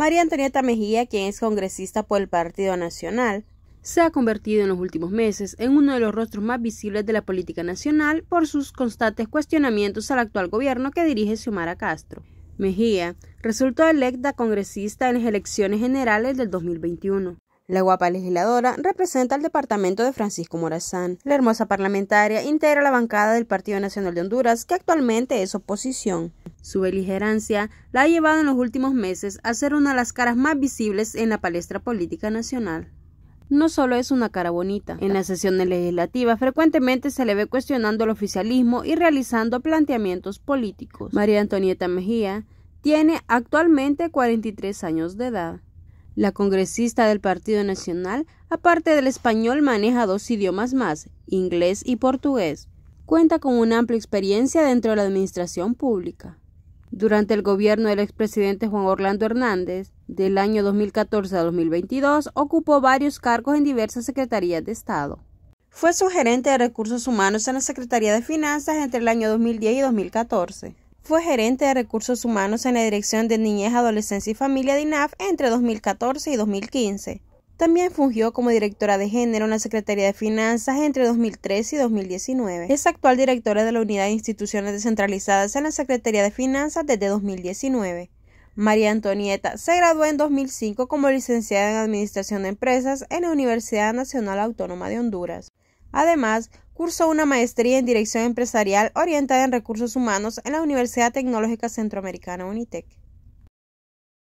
María Antonieta Mejía, quien es congresista por el Partido Nacional, se ha convertido en los últimos meses en uno de los rostros más visibles de la política nacional por sus constantes cuestionamientos al actual gobierno que dirige Xiomara Castro. Mejía resultó electa congresista en las elecciones generales del 2021. La guapa legisladora representa al departamento de Francisco Morazán. La hermosa parlamentaria integra la bancada del Partido Nacional de Honduras, que actualmente es oposición. Su beligerancia la ha llevado en los últimos meses a ser una de las caras más visibles en la palestra política nacional no solo es una cara bonita. En las sesiones legislativas frecuentemente se le ve cuestionando el oficialismo y realizando planteamientos políticos. María Antonieta Mejía tiene actualmente 43 años de edad. La congresista del Partido Nacional, aparte del español, maneja dos idiomas más, inglés y portugués. Cuenta con una amplia experiencia dentro de la administración pública. Durante el gobierno del expresidente Juan Orlando Hernández, del año 2014 a 2022, ocupó varios cargos en diversas secretarías de Estado. Fue su gerente de recursos humanos en la Secretaría de Finanzas entre el año 2010 y 2014. Fue gerente de recursos humanos en la Dirección de Niñez, Adolescencia y Familia de INAF entre 2014 y 2015. También fungió como directora de género en la Secretaría de Finanzas entre 2013 y 2019. Es actual directora de la Unidad de Instituciones Descentralizadas en la Secretaría de Finanzas desde 2019. María Antonieta se graduó en 2005 como licenciada en Administración de Empresas en la Universidad Nacional Autónoma de Honduras. Además, cursó una maestría en Dirección Empresarial orientada en Recursos Humanos en la Universidad Tecnológica Centroamericana UNITEC.